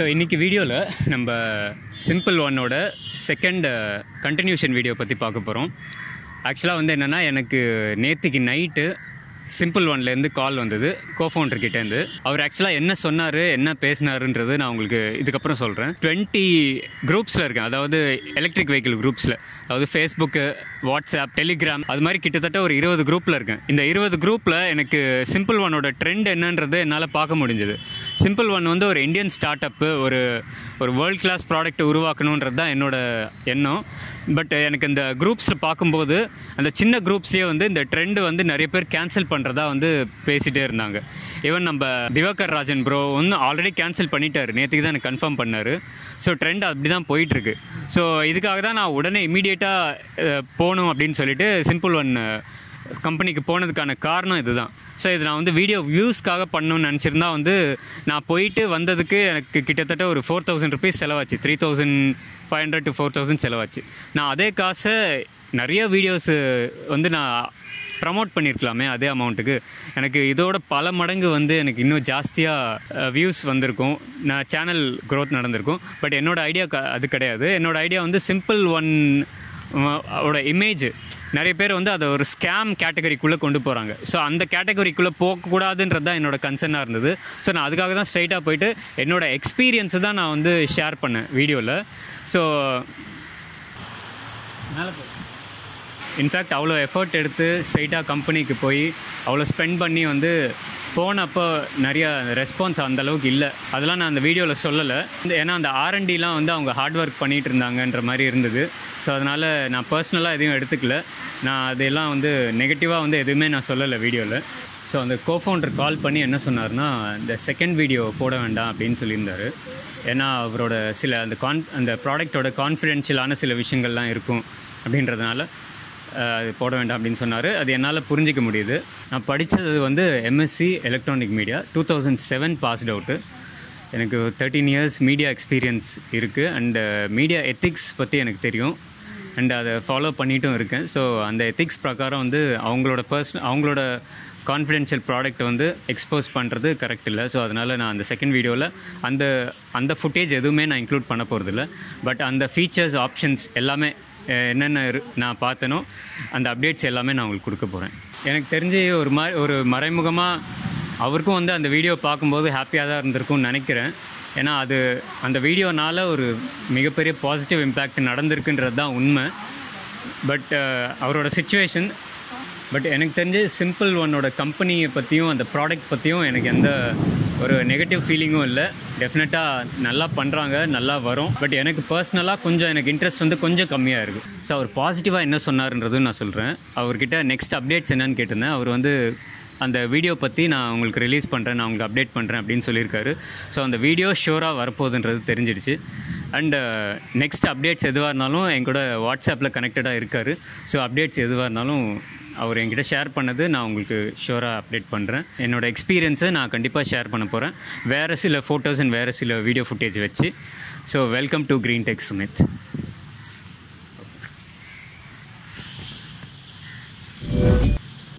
so இன்றைக்கி வீடியோவில் நம்ம சிம்பிள் ஒன்னோட செகண்ட் கண்டினியூஷன் வீடியோ பற்றி பார்க்க போகிறோம் ஆக்சுவலாக வந்து என்னென்னா எனக்கு நேற்றுக்கு நைட்டு சிம்பிள் ஒன்லேருந்து கால் வந்தது கோஃபவுண்டர்கிட்டேருந்து அவர் ஆக்சுவலாக என்ன சொன்னார் என்ன பேசினாருன்றது நான் உங்களுக்கு இதுக்கப்புறம் சொல்கிறேன் டுவெண்ட்டி குரூப்ஸில் இருக்கேன் அதாவது எலக்ட்ரிக் வெஹிக்கிள் குரூப்ஸில் அதாவது ஃபேஸ்புக்கு வாட்ஸ்அப் டெலிகிராம் அது மாதிரி கிட்டத்தட்ட ஒரு இருபது குரூப்பில் இருக்கேன் இந்த இருபது குரூப்பில் எனக்கு சிம்பிள் ஒன்னோட ட்ரெண்ட் என்னன்றது என்னால் பார்க்க முடிஞ்சது சிம்பிள் ஒன் வந்து ஒரு இந்தியன் ஸ்டார்ட் அப்பு ஒரு ஒரு வேர்ல்ட் கிளாஸ் ப்ராடக்ட் உருவாக்கணுன்றது தான் என்னோடய எண்ணம் பட் எனக்கு இந்த குரூப்ஸில் பார்க்கும்போது அந்த சின்ன குரூப்ஸ்லேயே வந்து இந்த ட்ரெண்டு வந்து நிறைய பேர் கேன்சல் பண்ணுறதா வந்து பேசிகிட்டே இருந்தாங்க ஈவன் நம்ம திவாகர் ராஜன் ப்ரோ வந்து ஆல்ரெடி கேன்சல் பண்ணிட்டார் நேற்றுக்கு தான் எனக்கு கன்ஃபார்ம் பண்ணார் ஸோ ட்ரெண்ட் அப்படி தான் போயிட்டுருக்கு ஸோ இதுக்காக தான் நான் உடனே இமீடியேட்டாக போகணும் அப்படின்னு சொல்லிட்டு சிம்பிள் ஒன் கம்பெனிக்கு போனதுக்கான காரணம் இதுதான் ஸோ இது நான் வந்து வீடியோ வியூஸ்க்காக பண்ணணும்னு நினச்சிருந்தா வந்து நான் போயிட்டு வந்ததுக்கு எனக்கு கிட்டத்தட்ட ஒரு ஃபோர் தௌசண்ட் ருபீஸ் செலவாச்சு three thousand five hundred to four thousand செலவாச்சு நான் அதே காசை நிறைய வீடியோஸு வந்து நான் ப்ரமோட் பண்ணியிருக்கலாமே அதே அமௌண்ட்டுக்கு எனக்கு இதோட பல மடங்கு வந்து எனக்கு இன்னும் ஜாஸ்தியாக வியூஸ் வந்திருக்கும் நான் சேனல் க்ரோத் நடந்திருக்கும் பட் என்னோடய ஐடியா க அது கிடையாது என்னோடய ஐடியா வந்து சிம்பிள் ஒன் அவட இமேஜ் நிறைய பேர் வந்து அதை ஒரு ஸ்கேம் கேட்டகரிக்குள்ளே கொண்டு போகிறாங்க ஸோ அந்த கேட்டகரிக்குள்ளே போகக்கூடாதுன்றது தான் என்னோடய கன்சர்னாக இருந்தது ஸோ நான் அதுக்காக தான் ஸ்ட்ரைட்டாக போயிட்டு என்னோடய எக்ஸ்பீரியன்ஸை தான் நான் வந்து ஷேர் பண்ணேன் வீடியோவில் ஸோ மேலே இன்ஃபேக்ட் அவ்வளோ எஃபர்ட் எடுத்து ஸ்ட்ரைட்டாக கம்பெனிக்கு போய் அவ்வளோ ஸ்பெண்ட் பண்ணி வந்து போனப்போ நிறைய ரெஸ்பான்ஸ் அந்தளவுக்கு இல்லை அதெல்லாம் நான் அந்த வீடியோவில் சொல்லலை ஏன்னா அந்த ஆர்என்டிலாம் வந்து அவங்க ஹார்ட் ஒர்க் பண்ணிகிட்டு இருந்தாங்கன்ற மாதிரி இருந்தது ஸோ அதனால் நான் பர்சனலாக எதுவும் எடுத்துக்கல நான் அதெல்லாம் வந்து நெகட்டிவாக வந்து எதுவுமே நான் சொல்லலை வீடியோவில் ஸோ அந்த கோஃபவுண்டர் கால் பண்ணி என்ன சொன்னார்னா இந்த செகண்ட் வீடியோ போட வேண்டாம் அப்படின்னு சொல்லியிருந்தார் ஏன்னா அவரோட சில அந்த கான் அந்த ப்ராடக்டோட கான்ஃபிடென்ஷியலான சில விஷயங்கள்லாம் இருக்கும் அப்படின்றதுனால அது போட வேண்டாம் அப்படின்னு சொன்னார் அது என்னால் புரிஞ்சிக்க முடியுது நான் படித்தது வந்து MSc electronic media two thousand seven passed out எனக்கு தேர்ட்டீன் இயர்ஸ் மீடியா எக்ஸ்பீரியன்ஸ் இருக்குது அண்டு மீடியா எத்திக்ஸ் பற்றி எனக்கு தெரியும் அண்ட் அதை ஃபாலோ பண்ணிட்டும் இருக்கேன் ஸோ அந்த எத்திக்ஸ் பிரகாரம் வந்து அவங்களோட பர்சன் அவங்களோட கான்ஃபிடென்ஷியல் ப்ராடக்ட் வந்து எக்ஸ்போஸ் பண்ணுறது கரெக்ட் இல்லை ஸோ அதனால் நான் அந்த செகண்ட் வீடியோவில் அந்த அந்த ஃபுட்டேஜ் எதுவுமே நான் இன்க்ளூட் பண்ண போகிறதில்ல பட் அந்த ஃபீச்சர்ஸ் ஆப்ஷன்ஸ் எல்லாமே என்னென்ன நான் பார்த்தனோ அந்த அப்டேட்ஸ் எல்லாமே நான் உங்களுக்கு கொடுக்க போகிறேன் எனக்கு தெரிஞ்சு ஒரு மாதிரி ஒரு மறைமுகமாக அவருக்கும் வந்து அந்த வீடியோ பார்க்கும்போது ஹாப்பியாக தான் இருந்திருக்கும்னு நினைக்கிறேன் ஏன்னா அது அந்த வீடியோனால் ஒரு மிகப்பெரிய பாசிட்டிவ் இம்பேக்ட் நடந்திருக்குன்றது தான் உண்மை பட் அவரோட சுச்சுவேஷன் பட் எனக்கு தெரிஞ்சு சிம்பிள் ஒன்னோட கம்பெனியை பற்றியும் அந்த ப்ராடக்ட் பற்றியும் எனக்கு எந்த ஒரு நெகட்டிவ் ஃபீலிங்கும் இல்லை டெஃபினட்டாக நல்லா பண்ணுறாங்க நல்லா வரும் பட் எனக்கு பர்சனலாக கொஞ்சம் எனக்கு இன்ட்ரெஸ்ட் வந்து கொஞ்சம் கம்மியாக இருக்குது ஸோ அவர் பாசிட்டிவாக என்ன சொன்னார்ன்றதும் நான் சொல்கிறேன் அவர்கிட்ட நெக்ஸ்ட் அப்டேட்ஸ் என்னன்னு கேட்டிருந்தேன் அவர் வந்து அந்த வீடியோ பற்றி நான் உங்களுக்கு ரிலீஸ் பண்ணுறேன் நான் உங்களுக்கு அப்டேட் பண்ணுறேன் அப்படின்னு சொல்லியிருக்காரு ஸோ அந்த வீடியோ ஷூராக வரப்போகுதுன்றது தெரிஞ்சிடுச்சு அண்டு நெக்ஸ்ட் அப்டேட்ஸ் எதுவாக இருந்தாலும் என் கூட வாட்ஸ்அப்பில் கனெக்டடாக இருக்கார் ஸோ அப்டேட்ஸ் எதுவாக இருந்தாலும் அவர் என்கிட்ட ஷேர் பண்ணது நான் உங்களுக்கு ஷோராக அப்டேட் பண்ணுறேன் என்னோடய எக்ஸ்பீரியன்ஸை நான் கண்டிப்பாக ஷேர் பண்ண போகிறேன் வேறு சில ஃபோட்டோஸ் அண்ட் வேறு சில வீடியோ ஃபுட்டேஜ் வச்சு so welcome to green tech Sumit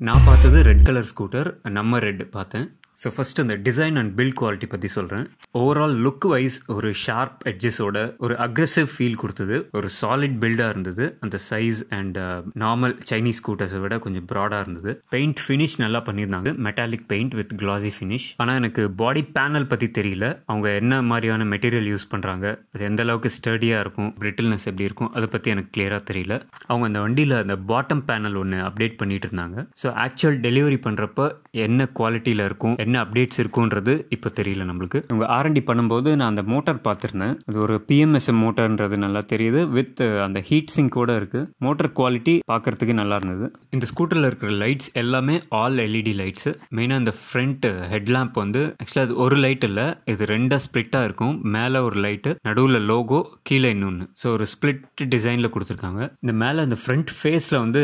நான் பார்த்தது ரெட் கலர் ஸ்கூட்டர் நம்ம ரெட் பார்த்தேன் ஸோ ஃபஸ்ட்டு இந்த டிசைன் அண்ட் பில்ட் குவாலிட்டி பற்றி சொல்கிறேன் ஓவரால் லுக் வைஸ் ஒரு ஷார்ப் எட்ஜஸோட ஒரு அக்ரெசிவ் ஃபீல் கொடுத்தது ஒரு சாலிட் பில்டாக இருந்தது அந்த சைஸ் அண்ட் நார்மல் சைனீஸ் ஸ்கூட்டர்ஸை விட கொஞ்சம் ப்ராடாக இருந்தது பெயிண்ட் ஃபினிஷ் நல்லா பண்ணியிருந்தாங்க metallic paint with classy finish ஆனால் எனக்கு பாடி பேனல் பற்றி தெரியல அவங்க என்ன மாதிரியான மெட்டீரியல் யூஸ் பண்ணுறாங்க அது எந்த அளவுக்கு ஸ்டடியாக இருக்கும் பிரிட்டில்னஸ் எப்படி இருக்கும் அதை பற்றி எனக்கு கிளியராக தெரியல அவங்க அந்த வண்டியில் அந்த பாட்டம் பேனல் ஒன்று அப்டேட் பண்ணிட்டு இருந்தாங்க ஸோ ஆக்சுவல் டெலிவரி பண்ணுறப்ப என்ன குவாலிட்டியில் இருக்கும் என்ன அப்டேட்ஸ் இருக்குன்றது இப்போ தெரியல நம்மளுக்கு இவங்க ஆர்என்டி பண்ணும்போது நான் அந்த மோட்டார் பார்த்துருந்தேன் அது ஒரு பிஎம்எஸ்எம் மோட்டார்ன்றது நல்லா தெரியுது வித் அந்த ஹீட் கூட இருக்குது மோட்டர் குவாலிட்டி பார்க்குறதுக்கு நல்லா இருந்தது இந்த ஸ்கூட்டரில் இருக்கிற லைட்ஸ் எல்லாமே ஆல் எல்இடி லைட்ஸ் மெயினாக இந்த ஃப்ரண்ட் ஹெட்லாம்ப் வந்து ஆக்சுவலாக அது ஒரு லைட் இல்லை இது ரெண்டாக ஸ்ப்ளிட்டாக இருக்கும் மேலே ஒரு லைட்டு நடுவில் லோகோ கீழே இன்னொன்று ஸோ ஒரு ஸ்ப்ளிட் டிசைனில் கொடுத்துருக்காங்க இந்த மேலே இந்த ஃப்ரண்ட் ஃபேஸில் வந்து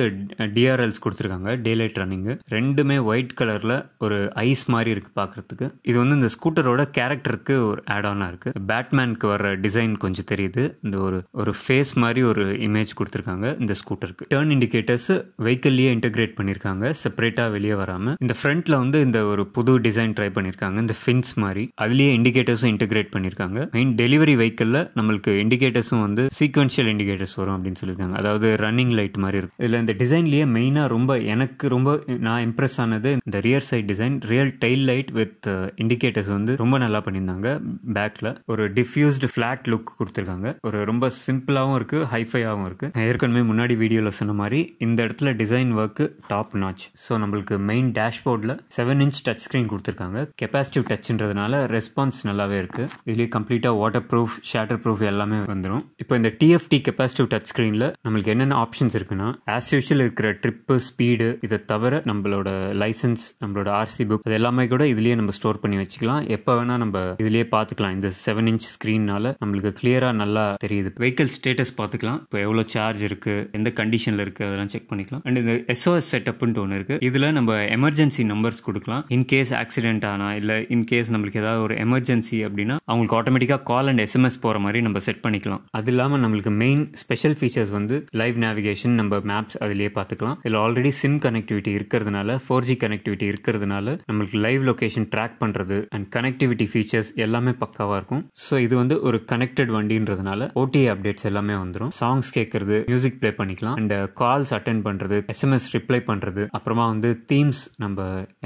டிஆர்எல்ஸ் கொடுத்துருக்காங்க டே லைட் ரன்னிங்கு ரெண்டுமே ஒயிட் கலரில் ஒரு ஐஸ் மாதிரி இருக்கு பார்க்குறதுக்கு இது வந்து இந்த ஸ்கூட்டரோட கேரக்டருக்கு ஒரு ஆட் இருக்கு இருக்குது பேட்மேனுக்கு வர டிசைன் கொஞ்சம் தெரியுது இந்த ஒரு ஒரு ஃபேஸ் மாதிரி ஒரு இமேஜ் கொடுத்துருக்காங்க இந்த ஸ்கூட்டருக்கு டேர்ன் இண்டிகேட்டர்ஸ் வெஹிக்கிள்லேயே இன்டெகிரேட் பண்ணியிருக்காங்க செப்பரேட்டா வெளியே வராம இந்த ஃப்ரண்ட்ல வந்து இந்த ஒரு புது டிசைன் ட்ரை பண்ணியிருக்காங்க இந்த ஃபின்ஸ் மாதிரி அதுலயே இண்டிகேட்டர்ஸும் இன்டெகிரேட் பண்ணியிருக்காங்க மெயின் டெலிவரி வெஹிக்கல்ல நம்மளுக்கு இண்டிகேட்டர்ஸும் வந்து சீக்வன்ஷியல் இண்டிகேட்டர்ஸ் வரும் அப்படின்னு சொல்லியிருக்காங்க அதாவது ரன்னிங் லைட் மாதிரி இருக்கும் இதில் இந்த டிசைன்லயே மெயினா ரொம்ப எனக்கு ரொம்ப நான் இம்ப்ரெஸ் ஆனது இந்த rear side design rear tail light with indicators வந்து ரொம்ப நல்லா பண்ணியிருந்தாங்க பேக்கில் ஒரு டிஃப்யூஸ்டு ஃப்ளாட் லுக் கொடுத்துருக்காங்க ஒரு ரொம்ப சிம்பிளாகவும் இருக்குது ஹைஃபையாகவும் இருக்குது ஏற்கனவே முன்னாடி வீடியோவில் சொன்ன மாதிரி இந்த இடத்துல design work top notch so நம்மளுக்கு மெயின் டேஷ்போர்டில் செவன் இன்ச் டச் ஸ்க்ரீன் கொடுத்துருக்காங்க கெப்பாசிட்டிவ் டச்ன்றதுனால ரெஸ்பான்ஸ் நல்லாவே இருக்குது இதுலேயே கம்ப்ளீட்டாக வாட்டர் ப்ரூஃப் ஷேட்டர் ப்ரூஃப் எல்லாமே வந்துடும் இப்போ இந்த டிஎஃப்டி கெப்பாசிட்டிவ் டச் ஸ்க்ரீனில் நம்மளுக்கு என்னென்ன ஆப்ஷன்ஸ் இருக்குன்னா ஆஸ் யூஷுவல் இருக்கிற ட்ரிப்பு ஸ்பீடு இதை தவிர நம்மளோட லைசன்ஸ் நம்மளோட ஆர்சி புக் அது எல்லாமே எல்லாமே கூட இதுலேயே நம்ம ஸ்டோர் பண்ணி வச்சுக்கலாம் எப்போ வேணா நம்ம இதுலேயே பார்த்துக்கலாம் இந்த செவன் இன்ச் ஸ்க்ரீன்னால நம்மளுக்கு கிளியரா நல்லா தெரியுது வெஹிக்கல் ஸ்டேட்டஸ் பார்த்துக்கலாம் இப்போ எவ்வளவு சார்ஜ் இருக்கு எந்த கண்டிஷன்ல இருக்கு அதெல்லாம் செக் பண்ணிக்கலாம் அண்ட் இந்த எஸ்ஓஎஸ் செட்டப்ன்ட்டு ஒன்று இருக்கு இதில் நம்ம எமர்ஜென்சி நம்பர்ஸ் கொடுக்கலாம் இன்கேஸ் ஆக்சிடென்ட் இல்ல இல்லை இன்கேஸ் நம்மளுக்கு ஏதாவது ஒரு எமர்ஜென்சி அப்படின்னா அவங்களுக்கு ஆட்டோமேட்டிக்காக கால் அண்ட் எஸ்எம்எஸ் போகிற மாதிரி நம்ம செட் பண்ணிக்கலாம் அது இல்லாமல் நம்மளுக்கு மெயின் ஸ்பெஷல் ஃபீச்சர்ஸ் வந்து லைவ் நேவிகேஷன் நம்ம மேப்ஸ் அதுலயே பார்த்துக்கலாம் இதில் ஆல்ரெடி சிம் கனெக்டிவிட்டி இருக்கிறதுனால ஃபோர் ஜி கனெக்டிவிட்டி இருக்கிறதுனால நம்மளுக்கு லைவ் லைவ் லொக்கேஷன் ட்ராக் பண்ணுறது அண்ட் கனெக்டிவிட்டி ஃபீச்சர்ஸ் எல்லாமே பக்காவாக இருக்கும் ஸோ இது வந்து ஒரு கனெக்டட் வண்டின்றதுனால ஓடிஏ அப்டேட்ஸ் எல்லாமே வந்துடும் சாங்ஸ் கேட்கறது மியூசிக் ப்ளே பண்ணிக்கலாம் அண்ட் கால்ஸ் அட்டன் பண்ணுறது எஸ்எம்எஸ் ரிப்ளை பண்ணுறது அப்புறமா வந்து தீம்ஸ் நம்ம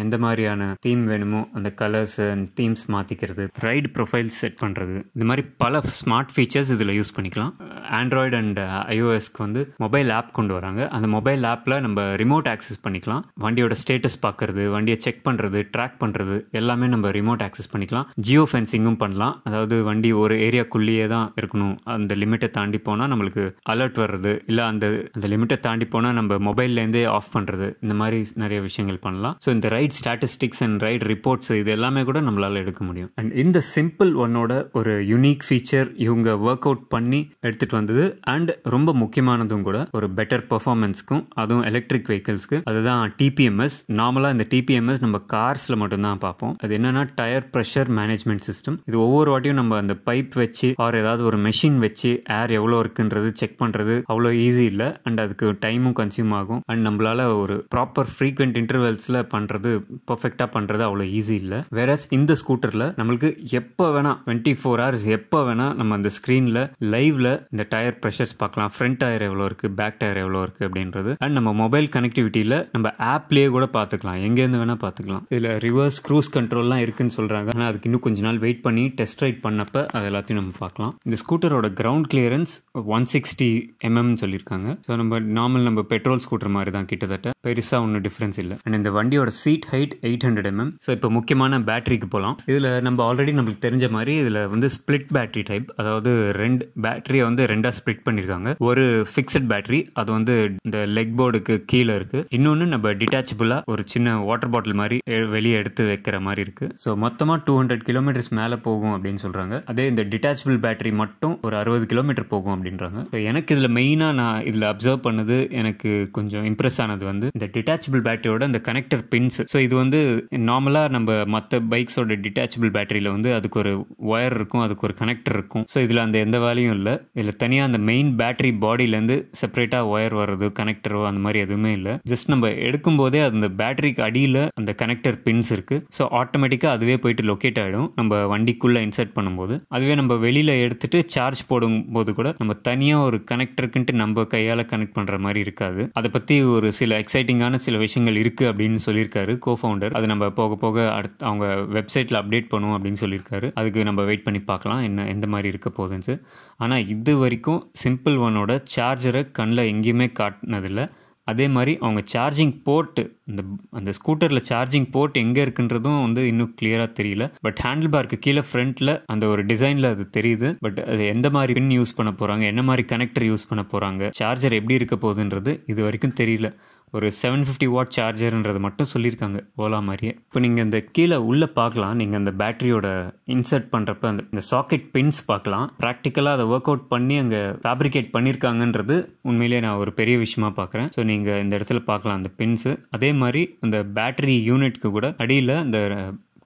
எந்த மாதிரியான தீம் வேணுமோ அந்த கலர்ஸ் அண்ட் தீம்ஸ் மாற்றிக்கிறது ரைடு ப்ரொஃபைல் செட் பண்ணுறது இந்த மாதிரி பல ஸ்மார்ட் ஃபீச்சர்ஸ் இதில் யூஸ் பண்ணிக்கலாம் ஆண்ட்ராய்டு அண்ட் ஐஓஎஸ்க்கு வந்து மொபைல் ஆப் கொண்டு வராங்க அந்த மொபைல் ஆப்பில் நம்ம ரிமோட் ஆக்சஸ் பண்ணிக்கலாம் வண்டியோட ஸ்டேட்டஸ் பார்க்கறது வண்டியை செக் பண்ணுறது ட்ராக் பண்ணுறது எல்லாமே நம்ம ரிமோட் ஆக்சஸ் பண்ணிக்கலாம் ஜியோ ஃபென்சிங்கும் பண்ணலாம் அதாவது வண்டி ஒரு ஏரியாக்குள்ளேயே தான் இருக்கணும் அந்த லிமிட்டை தாண்டி போனால் நம்மளுக்கு அலர்ட் வர்றது இல்லை அந்த அந்த லிமிட்டை தாண்டி போனால் நம்ம மொபைல்லேருந்தே ஆஃப் பண்ணுறது இந்த மாதிரி நிறைய விஷயங்கள் பண்ணலாம் ஸோ இந்த ride statistics and ride reports இது எல்லாமே கூட நம்மளால் எடுக்க முடியும் அண்ட் இந்த சிம்பிள் ஒன்னோட ஒரு யூனிக் ஃபீச்சர் இவங்க ஒர்க் அவுட் பண்ணி எடுத்துகிட்டு வந்தது அண்ட் ரொம்ப முக்கியமானதும் கூட ஒரு பெட்டர் பர்ஃபார்மன்ஸ்க்கும் அதுவும் எலக்ட்ரிக் வெஹிக்கிள்ஸ்க்கு அதுதான் டிபிஎம்எஸ் நார்மலாக இந்த டிபிஎம்எஸ் நம்ம கார்ஸில் மட்டும் மட்டும்தான் பார்ப்போம் அது என்னன்னா டயர் ப்ரெஷர் மேனேஜ்மெண்ட் சிஸ்டம் இது ஒவ்வொரு வாட்டியும் நம்ம அந்த பைப் வச்சு ஆர் ஏதாவது ஒரு மெஷின் வச்சு ஏர் எவ்வளோ இருக்குன்றது செக் பண்ணுறது அவ்வளோ ஈஸி இல்லை அண்ட் அதுக்கு டைமும் கன்சியூம் ஆகும் அண்ட் நம்மளால ஒரு ப்ராப்பர் ஃப்ரீக்வெண்ட் இன்டர்வெல்ஸில் பண்ணுறது பர்ஃபெக்டாக பண்ணுறது அவ்வளோ ஈஸி இல்லை வேற இந்த ஸ்கூட்டரில் நம்மளுக்கு எப்போ வேணால் டுவெண்ட்டி ஃபோர் ஹவர்ஸ் எப்போ வேணால் நம்ம அந்த ஸ்க்ரீனில் லைவில் இந்த டயர் ப்ரெஷர்ஸ் பார்க்கலாம் ஃப்ரண்ட் டயர் எவ்வளோ இருக்குது பேக் டயர் எவ்வளோ இருக்குது அப்படின்றது அண்ட் நம்ம மொபைல் கனெக்டிவிட்டியில் நம்ம ஆப்லேயே கூட பார்த்துக்கலாம் எங்கேருந்து வேணால் பார்த்துக்கலாம் இதில் ரிவர்ஸ் ரிவர்ஸ் க்ரூஸ் கண்ட்ரோல்லாம் இருக்குன்னு சொல்கிறாங்க ஆனால் அதுக்கு இன்னும் கொஞ்ச நாள் வெயிட் பண்ணி டெஸ்ட் ரைட் பண்ணப்ப அது எல்லாத்தையும் நம்ம பார்க்கலாம் இந்த ஸ்கூட்டரோட கிரவுண்ட் கிளியரன்ஸ் ஒன் சிக்ஸ்டி எம்எம்னு சொல்லியிருக்காங்க ஸோ நம்ம நார்மல் நம்ம பெட்ரோல் ஸ்கூட்டர் மாதிரி தான் கிட்டத்தட்ட பெருசாக ஒன்றும் டிஃப்ரென்ஸ் இல்லை அண்ட் இந்த வண்டியோட seat height eight hundred mm so இப்போ முக்கியமான பேட்டரிக்கு போகலாம் இதில் நம்ம ஆல்ரெடி நம்மளுக்கு தெரிஞ்ச மாதிரி இதில் வந்து ஸ்பிளிட் பேட்டரி டைப் அதாவது ரெண்டு பேட்டரியை வந்து ரெண்டாக ஸ்பிளிட் பண்ணியிருக்காங்க ஒரு ஃபிக்ஸட் பேட்டரி அது வந்து இந்த லெக் போர்டுக்கு கீழே இருக்குது இன்னொன்று நம்ம டிட்டாச்சபிளாக ஒரு சின்ன வாட்டர் பாட்டில் மாதிரி வெளியே எடுத்து வைக்கிற மாதிரி இருக்குது ஸோ மொத்தமாக டூ ஹண்ட்ரட் கிலோமீட்டர்ஸ் மேலே போகும் அப்படின்னு சொல்கிறாங்க அதே இந்த டிட்டாச்சபிள் பேட்டரி மட்டும் ஒரு அறுபது கிலோமீட்டர் போகும் அப்படின்றாங்க ஸோ எனக்கு இதில் மெயினாக நான் இதில் அப்சர்வ் பண்ணது எனக்கு கொஞ்சம் இம்ப்ரெஸ் ஆனது வந்து இந்த டிட்டாச்சபிள் பேட்டரியோட இந்த கனெக்டர் பின்ஸ் ஸோ இது வந்து நார்மலாக நம்ம மற்ற பைக்ஸோட டிட்டாச்சபிள் பேட்டரியில் வந்து அதுக்கு ஒரு ஒயர் இருக்கும் அதுக்கு ஒரு கனெக்டர் இருக்கும் ஸோ இதில் அந்த எந்த வேலையும் இல்லை இதில் தனியாக அந்த மெயின் பேட்டரி பாடியிலேருந்து செப்பரேட்டாக ஒயர் வர்றது கனெக்டரோ அந்த மாதிரி எதுவுமே இல்லை ஜஸ்ட் நம்ம எடுக்கும்போதே அந்த பேட்டரிக்கு அடியில் அந்த கனெக்டர் பின்ஸ் இருக்குது ஸோ ஆட்டோமேட்டிக்காக அதுவே போயிட்டு லொக்கேட் ஆகிடும் நம்ம வண்டிக்குள்ளே இன்சர்ட் பண்ணும்போது அதுவே நம்ம வெளியில் எடுத்துகிட்டு சார்ஜ் போடும்போது கூட நம்ம தனியாக ஒரு கனெக்டருக்குன்ட்டு நம்ம கையால் கனெக்ட் பண்ணுற மாதிரி இருக்காது அதை பற்றி ஒரு சில எக்ஸைட்டிங்கான சில விஷயங்கள் இருக்குது அப்படின்னு சொல்லியிருக்காரு கோ ஃபவுண்டர் அது நம்ம போக போக அடுத்து அவங்க வெப்சைட்டில் அப்டேட் பண்ணுவோம் அப்படின்னு சொல்லியிருக்காரு அதுக்கு நம்ம வெயிட் பண்ணி பார்க்கலாம் என்ன எந்த மாதிரி இருக்க போகுதுன்னு ஆனால் இது வரைக்கும் சிம்பிள் ஒனோட சார்ஜரை கண்ணில் எங்கேயுமே காட்டினதில்லை அதே மாதிரி அவங்க சார்ஜிங் போர்ட்டு அந்த அந்த ஸ்கூட்டரில் சார்ஜிங் போர்ட் எங்கே இருக்குன்றதும் வந்து இன்னும் கிளியராக தெரியல பட் ஹேண்டில் பார்க்கு கீழே ஃப்ரண்ட்டில் அந்த ஒரு டிசைனில் அது தெரியுது பட் அது எந்த மாதிரி பின் யூஸ் பண்ண போகிறாங்க என்ன மாதிரி கனெக்டர் யூஸ் பண்ண போகிறாங்க சார்ஜர் எப்படி இருக்க போகுதுன்றது இது வரைக்கும் தெரியல ஒரு செவன் ஃபிஃப்டி வாட் சார்ஜர்ன்றது மட்டும் சொல்லியிருக்காங்க ஓலா மாதிரியே இப்போ நீங்கள் இந்த கீழே உள்ளே பார்க்கலாம் நீங்கள் அந்த பேட்டரியோட இன்சர்ட் பண்ணுறப்ப அந்த இந்த சாக்கெட் பின்ஸ் பார்க்கலாம் ப்ராக்டிக்கலாக அதை ஒர்க் அவுட் பண்ணி அங்கே ஃபேப்ரிகேட் பண்ணியிருக்காங்கன்றது உண்மையிலேயே நான் ஒரு பெரிய விஷயமா பார்க்குறேன் ஸோ நீங்கள் இந்த இடத்துல பார்க்கலாம் அந்த பின்ஸு அதே மாதிரி அந்த பேட்ரி யூனிட்க்கு கூட அடியில் அந்த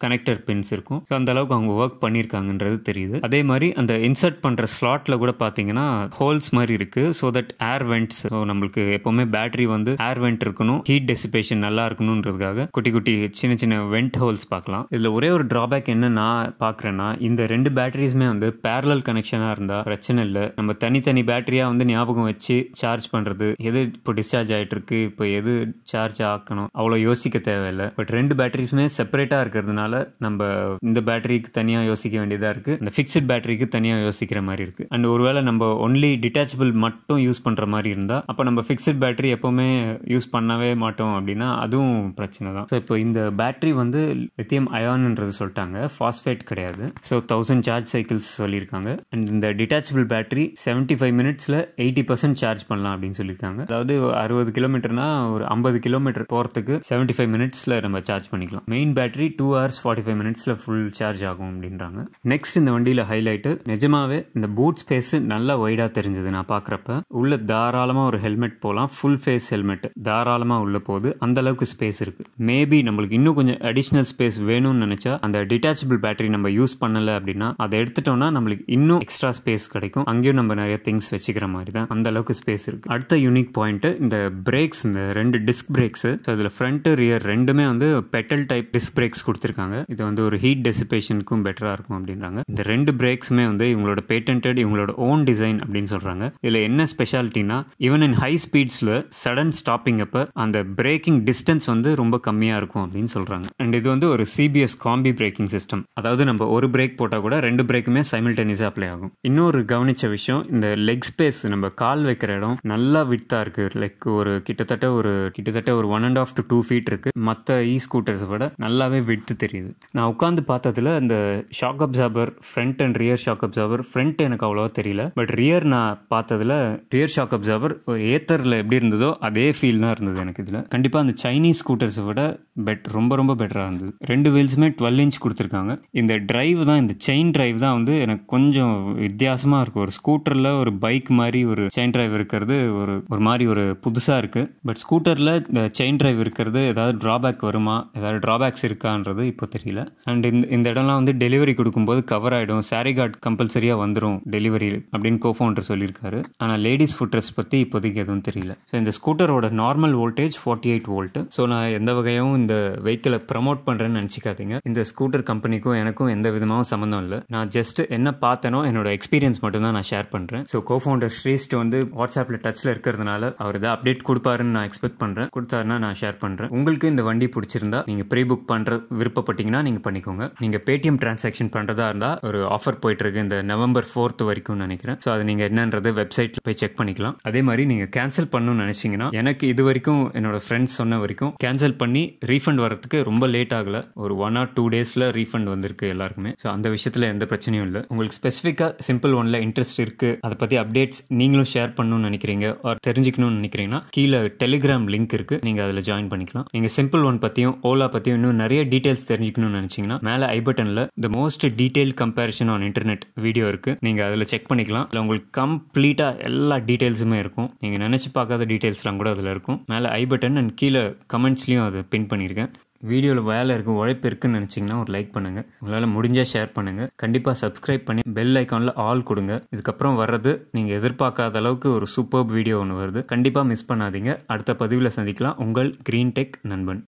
கனெக்டர் பின்ஸ் இருக்கும் ஸோ அந்த அளவுக்கு அவங்க ஒர்க் பண்ணியிருக்காங்கன்றது தெரியுது அதே மாதிரி அந்த இன்சர்ட் பண்ணுற ஸ்லாட்டில் கூட பார்த்தீங்கன்னா ஹோல்ஸ் மாதிரி இருக்குது so that air vents so நம்மளுக்கு எப்போவுமே பேட்டரி வந்து ஏர் வெண்ட் இருக்கணும் ஹீட் டெசிபேஷன் நல்லா இருக்கணுன்றதுக்காக குட்டி குட்டி சின்ன சின்ன வெண்ட் ஹோல்ஸ் பார்க்கலாம் இதில் ஒரே ஒரு ட்ராபேக் என்ன நான் பார்க்குறேன்னா இந்த ரெண்டு பேட்டரிஸுமே வந்து பேரலல் கனெக்ஷனாக இருந்தால் பிரச்சனை இல்லை நம்ம தனித்தனி பேட்டரியாக வந்து ஞாபகம் வச்சு சார்ஜ் பண்ணுறது எது இப்போ டிஸ்சார்ஜ் ஆகிட்டு இருக்கு இப்போ எது சார்ஜ் ஆக்கணும் அவ்வளோ யோசிக்க தேவையில்லை பட் ரெண்டு பேட்டரிஸுமே செப்பரேட்டாக இருக்கிறதுனால இருக்கிறதுனால நம்ம இந்த பேட்டரிக்கு தனியாக யோசிக்க வேண்டியதாக இருக்குது இந்த ஃபிக்ஸ்ட் பேட்டரிக்கு தனியாக யோசிக்கிற மாதிரி இருக்குது அண்ட் ஒருவேளை நம்ம ஒன்லி டிட்டாச்சபிள் மட்டும் யூஸ் பண்ணுற மாதிரி இருந்தால் அப்போ நம்ம ஃபிக்ஸ்ட் பேட்டரி எப்போவுமே யூஸ் பண்ணவே மாட்டோம் அப்படின்னா அதுவும் பிரச்சனை தான் ஸோ இப்போ இந்த பேட்டரி வந்து லித்தியம் அயான்ன்றது சொல்லிட்டாங்க ஃபாஸ்ஃபேட் கிடையாது ஸோ தௌசண்ட் சார்ஜ் சைக்கிள்ஸ் சொல்லியிருக்காங்க அண்ட் இந்த டிட்டாச்சபிள் பேட்டரி செவன்ட்டி ஃபைவ் மினிட்ஸில் எயிட்டி பர்சன்ட் சார்ஜ் பண்ணலாம் அப்படின்னு சொல்லியிருக்காங்க அதாவது அறுபது கிலோமீட்டர்னா ஒரு ஐம்பது கிலோமீட்டர் போகிறதுக்கு செவன்ட்டி ஃபைவ் மினிட்ஸில் நம்ம சார்ஜ் பண்ணிக்கலாம் main battery two hours hours forty five மினிட்ஸில் ஃபுல் சார்ஜ் ஆகும் அப்படின்றாங்க நெக்ஸ்ட் இந்த வண்டியில் ஹைலைட்டு நிஜமாவே இந்த பூட் ஸ்பேஸ் நல்லா ஒய்டாக தெரிஞ்சது நான் பார்க்குறப்ப உள்ள தாராளமாக ஒரு ஹெல்மெட் போகலாம் ஃபுல் ஃபேஸ் ஹெல்மெட் தாராளமாக உள்ள போகுது அந்த அளவுக்கு ஸ்பேஸ் இருக்குது மேபி நம்மளுக்கு இன்னும் கொஞ்சம் அடிஷ்னல் ஸ்பேஸ் வேணும்னு நினச்சா அந்த டிட்டாச்சபிள் பேட்டரி நம்ம யூஸ் பண்ணலை அப்படின்னா அதை எடுத்துட்டோம்னா நம்மளுக்கு இன்னும் எக்ஸ்ட்ரா ஸ்பேஸ் கிடைக்கும் அங்கேயும் நம்ம நிறைய திங்ஸ் வச்சுக்கிற மாதிரி தான் அந்த அளவுக்கு ஸ்பேஸ் இருக்குது அடுத்த யூனிக் பாயிண்ட்டு இந்த பிரேக்ஸ் இந்த ரெண்டு டிஸ்க் பிரேக்ஸு ஸோ இதில் ஃப்ரண்ட்டு ரியர் ரெண்டுமே வந்து பெட்டல் டைப் டிஸ்க் பிரேக்ஸ் கொடுத்துருக்காங்க சொல்லியிருக்காங்க இது வந்து ஒரு ஹீட் டெசிபேஷனுக்கும் பெட்டராக இருக்கும் அப்படின்றாங்க இந்த ரெண்டு பிரேக்ஸுமே வந்து இவங்களோட பேட்டன்டட் இவங்களோட ஓன் டிசைன் அப்படின்னு சொல்கிறாங்க இதில் என்ன ஸ்பெஷாலிட்டினா ஈவன் இன் ஹை ஸ்பீட்ஸில் சடன் ஸ்டாப்பிங் அப்போ அந்த பிரேக்கிங் டிஸ்டன்ஸ் வந்து ரொம்ப கம்மியாக இருக்கும் அப்படின்னு சொல்கிறாங்க அண்ட் இது வந்து ஒரு சிபிஎஸ் காம்பி பிரேக்கிங் சிஸ்டம் அதாவது நம்ம ஒரு பிரேக் போட்டால் கூட ரெண்டு பிரேக்குமே சைமில்டேனியஸாக அப்ளை ஆகும் இன்னொரு கவனித்த விஷயம் இந்த லெக் ஸ்பேஸ் நம்ம கால் வைக்கிற இடம் நல்லா வித்தாக இருக்குது லைக் ஒரு கிட்டத்தட்ட ஒரு கிட்டத்தட்ட ஒரு one and half to two feet இருக்குது மற்ற இ ஸ்கூட்டர்ஸை விட நல்லாவே விட்டு தெரியும் தெரியுது நான் உட்காந்து பார்த்ததுல அந்த shock absorber front and rear shock absorber front எனக்கு அவ்வளோவா தெரியல பட் ரியர் நான் பார்த்ததில் ரியர் ஷாக் அப்சார்பர் ஏத்தரில் எப்படி இருந்ததோ அதே ஃபீல் தான் இருந்தது எனக்கு இதில் கண்டிப்பாக அந்த சைனீஸ் ஸ்கூட்டர்ஸை விட பெட் ரொம்ப ரொம்ப பெட்டராக இருந்தது ரெண்டு வீல்ஸுமே டுவெல் இன்ச் கொடுத்துருக்காங்க இந்த டிரைவ் தான் இந்த செயின் டிரைவ் தான் வந்து எனக்கு கொஞ்சம் வித்தியாசமாக இருக்கும் ஒரு ஸ்கூட்டரில் ஒரு பைக் மாதிரி ஒரு செயின் டிரைவ் இருக்கிறது ஒரு ஒரு மாதிரி ஒரு புதுசாக இருக்குது பட் ஸ்கூட்டரில் இந்த செயின் டிரைவ் இருக்கிறது ஏதாவது ட்ராபேக் வருமா ஏதாவது ட்ராபேக்ஸ் இருக்கான்றது இப்போ இருக்கோ தெரியல அண்ட் இந்த இந்த இடம்லாம் வந்து டெலிவரி கொடுக்கும்போது கவர் ஆகிடும் சாரி கார்ட் கம்பல்சரியாக வந்துடும் டெலிவரி அப்படின்னு கோஃபவுண்டர் சொல்லியிருக்காரு ஆனால் லேடிஸ் ட்ரெஸ் பற்றி இப்போதைக்கு எதுவும் தெரியல ஸோ இந்த ஸ்கூட்டரோட normal voltage forty eight volt so நான் எந்த வகையும் இந்த வெஹிக்கிளை ப்ரமோட் பண்ணுறேன்னு நினச்சிக்காதீங்க இந்த ஸ்கூட்டர் கம்பெனிக்கும் எனக்கும் எந்த விதமாகவும் சம்மந்தம் இல்லை நான் ஜஸ்ட் என்ன பார்த்தேனோ என்னோட எக்ஸ்பீரியன்ஸ் மட்டும்தான் நான் ஷேர் பண்ணுறேன் ஸோ கோஃபவுண்டர் ஸ்ரீஸ்ட் வந்து வாட்ஸ்அப்பில் டச்சில் இருக்கிறதுனால அவர் இதை அப்டேட் கொடுப்பாருன்னு நான் எக்ஸ்பெக்ட் பண்ணுறேன் கொடுத்தாருன்னா நான் ஷேர் பண்ணுறேன் உங்களுக்கு இந்த வண்டி பிடிச்சிருந்தா நீங்கள் ப்ரீ புக் பண்ணுற விருப்பப்பட்டு விருப்பப்பட்டீங்கன்னா நீங்க பண்ணிக்கோங்க நீங்க பேடிஎம் டிரான்சாக்ஷன் பண்றதா இருந்தால் ஒரு ஆஃபர் போயிட்டுருக்கு இந்த நவம்பர் ஃபோர்த் வரைக்கும் நினைக்கிறேன் ஸோ அது நீங்க என்னன்றது வெப்சைட்ல போய் செக் பண்ணிக்கலாம் அதே மாதிரி நீங்க கேன்சல் பண்ணணும்னு நினைச்சீங்கன்னா எனக்கு இது வரைக்கும் என்னோட ஃப்ரெண்ட்ஸ் சொன்ன வரைக்கும் கேன்சல் பண்ணி ரீஃபண்ட் வரதுக்கு ரொம்ப லேட் ஆகலை ஒரு ஒன் ஆர் டூ டேஸில் ரீஃபண்ட் வந்திருக்கு எல்லாருக்குமே ஸோ அந்த விஷயத்தில் எந்த பிரச்சனையும் இல்லை உங்களுக்கு ஸ்பெசிஃபிக்காக சிம்பிள் ஒன்ல இன்ட்ரெஸ்ட் இருக்குது அதை பற்றி அப்டேட்ஸ் நீங்களும் ஷேர் பண்ணணும்னு நினைக்கிறீங்க ஆர் தெரிஞ்சுக்கணும்னு நினைக்கிறீங்கன்னா கீழே டெலிகிராம் லிங்க் இருக்கு நீங்கள் அதில் ஜாயின் பண்ணிக்கலாம் நீங்கள் சிம்பிள் ஒன் பற்றியும் ஓலா பற்றியும் இன்னும் நிறைய டீட்டெயில்ஸ் தெரிஞ்சு தெரிஞ்சுக்கணும்னு நினைச்சீங்கன்னா மேலே ஐ பட்டனில் the most detail comparison on internet video இருக்குது நீங்கள் அதில் செக் பண்ணிக்கலாம் இல்லை உங்களுக்கு கம்ப்ளீட்டாக எல்லா டீட்டெயில்ஸுமே இருக்கும் நீங்கள் நினச்சி பார்க்காத டீட்டெயில்ஸ்லாம் கூட அதில் இருக்கும் மேலே ஐ பட்டன் அண்ட் கீழே கமெண்ட்ஸ்லேயும் அதை பின் பண்ணியிருக்கேன் வீடியோவில் வேலை இருக்கும் உழைப்பு இருக்குன்னு நினச்சிங்கன்னா ஒரு லைக் பண்ணுங்கள் உங்களால் முடிஞ்சால் ஷேர் பண்ணுங்கள் கண்டிப்பாக சப்ஸ்கிரைப் பண்ணி பெல் ஐக்கானில் ஆல் கொடுங்க இதுக்கப்புறம் வர்றது நீங்கள் எதிர்பார்க்காத அளவுக்கு ஒரு சூப்பர் வீடியோ ஒன்று வருது கண்டிப்பாக மிஸ் பண்ணாதீங்க அடுத்த பதிவில் சந்திக்கலாம் உங்கள் க்ரீன் டெக் நண்பன்